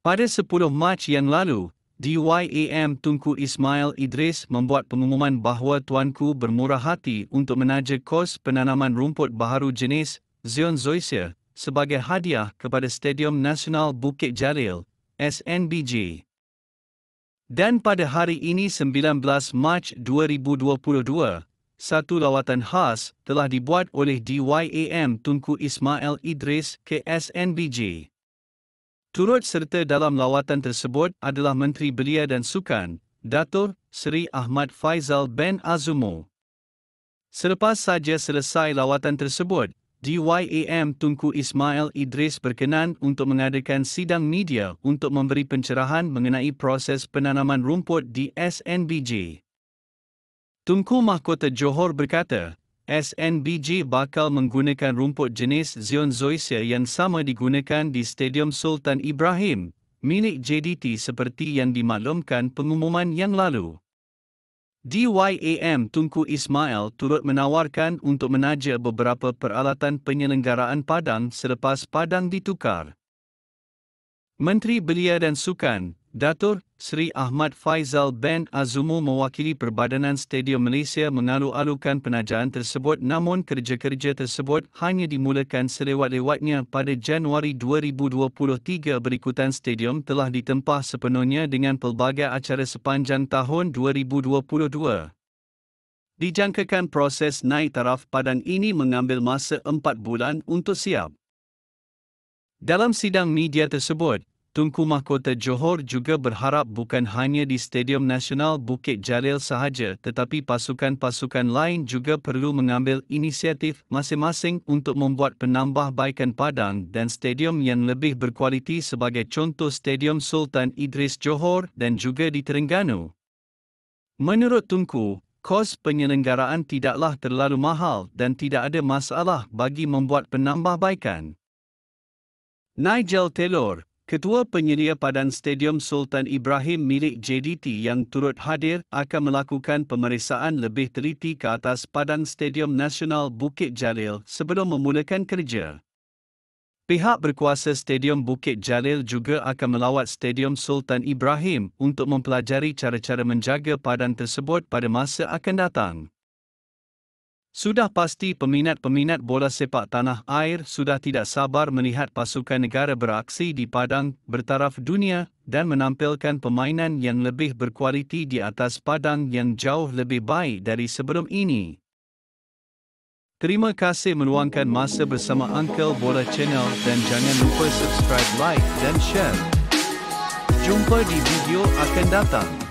Pada 10 Mac yang lalu, DYAM Tunku Ismail Idris membuat pengumuman bahawa tuanku bermurah hati untuk menaja kos penanaman rumput baharu jenis Zion Zoysia sebagai hadiah kepada Stadium Nasional Bukit Jalil, SNBJ. Dan pada hari ini 19 Mac 2022, satu lawatan khas telah dibuat oleh DYAM Tunku Ismail Idris ke SNBJ. Turut serta dalam lawatan tersebut adalah Menteri Belia dan Sukan, Datuk Seri Ahmad Faizal bin Azumu. Selepas saja selesai lawatan tersebut, DYAM Tunku Ismail Idris berkenan untuk mengadakan sidang media untuk memberi pencerahan mengenai proses penanaman rumput di SNBJ. Tunku Mahkota Johor berkata, SNBJ bakal menggunakan rumput jenis Zion Zoysia yang sama digunakan di Stadium Sultan Ibrahim, milik JDT seperti yang dimaklumkan pengumuman yang lalu. DYAM Tunku Ismail turut menawarkan untuk menaja beberapa peralatan penyelenggaraan padang selepas padang ditukar. Menteri Belia dan Sukan, Datuk Sri Ahmad Faizal bin Azumu mewakili Perbadanan Stadium Malaysia mengalu-alukan penajaan tersebut namun kerja-kerja tersebut hanya dimulakan selewat-lewatnya pada Januari 2023 berikutan stadium telah ditempah sepenuhnya dengan pelbagai acara sepanjang tahun 2022. Dijangkakan proses naik taraf padang ini mengambil masa empat bulan untuk siap. Dalam sidang media tersebut, Tunku Mahkota Johor juga berharap bukan hanya di Stadium Nasional Bukit Jalil sahaja tetapi pasukan-pasukan lain juga perlu mengambil inisiatif masing-masing untuk membuat penambahbaikan padang dan stadium yang lebih berkualiti sebagai contoh Stadium Sultan Idris Johor dan juga di Terengganu. Menurut Tunku, kos penyelenggaraan tidaklah terlalu mahal dan tidak ada masalah bagi membuat penambahbaikan. Nigel Taylor Ketua Penyedia Padan Stadium Sultan Ibrahim milik JDT yang turut hadir akan melakukan pemeriksaan lebih teliti ke atas Padan Stadium Nasional Bukit Jalil sebelum memulakan kerja. Pihak berkuasa Stadium Bukit Jalil juga akan melawat Stadium Sultan Ibrahim untuk mempelajari cara-cara menjaga padan tersebut pada masa akan datang. Sudah pasti peminat-peminat bola sepak tanah air sudah tidak sabar melihat pasukan negara beraksi di padang bertaraf dunia dan menampilkan permainan yang lebih berkualiti di atas padang yang jauh lebih baik dari sebelum ini. Terima kasih meluangkan masa bersama Uncle Bola Channel dan jangan lupa subscribe, like dan share. Jumpa di video akan datang.